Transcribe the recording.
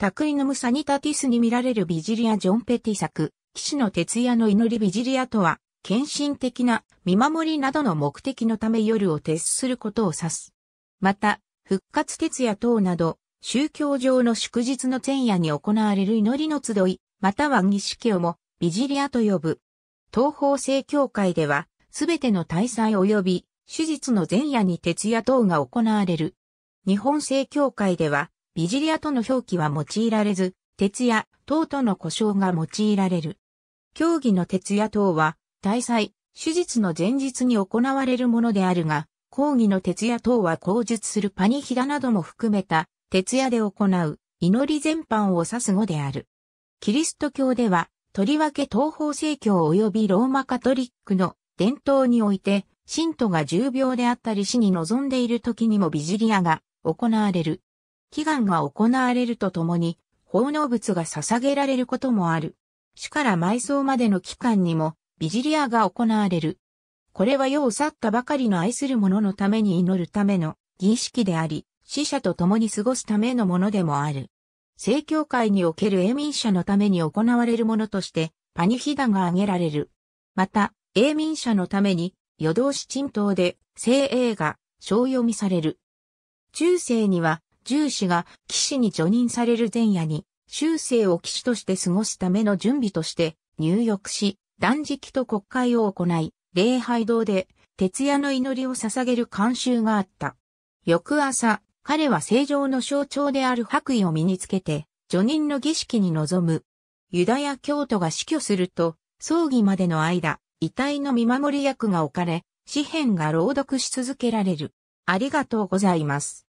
タクイのムサニタティスに見られるビジリア・ジョンペティ作、騎士の徹夜の祈りビジリアとは、献身的な見守りなどの目的のため夜を徹することを指す。また、復活徹夜等など、宗教上の祝日の前夜に行われる祈りの集い、または儀式をもビジリアと呼ぶ。東方正教会では、すべての大祭及び、手術の前夜に徹夜等が行われる。日本正教会では、ビジリアとの表記は用いられず、鉄や等との呼称が用いられる。競技の鉄や等は、大祭、手術の前日に行われるものであるが、講義の徹夜等は口述するパニヒダなども含めた、徹夜で行う、祈り全般を指す語である。キリスト教では、とりわけ東方正教及びローマカトリックの伝統において、信徒が重病であったり死に臨んでいる時にもビジリアが行われる。祈願が行われるとともに、奉納物が捧げられることもある。死から埋葬までの期間にも、ビジリアが行われる。これは世を去ったばかりの愛する者のために祈るための儀式であり、死者と共に過ごすためのものでもある。正教会における永民者のために行われるものとして、パニヒダが挙げられる。また、永民者のために、夜通し沈騰で、聖映が、小読みされる。中世には、従氏が騎士に除任される前夜に、修正を騎士として過ごすための準備として入浴し、断食と国会を行い、礼拝堂で徹夜の祈りを捧げる慣習があった。翌朝、彼は正常の象徴である白衣を身につけて、除任の儀式に臨む。ユダヤ教徒が死去すると、葬儀までの間、遺体の見守り役が置かれ、詩篇が朗読し続けられる。ありがとうございます。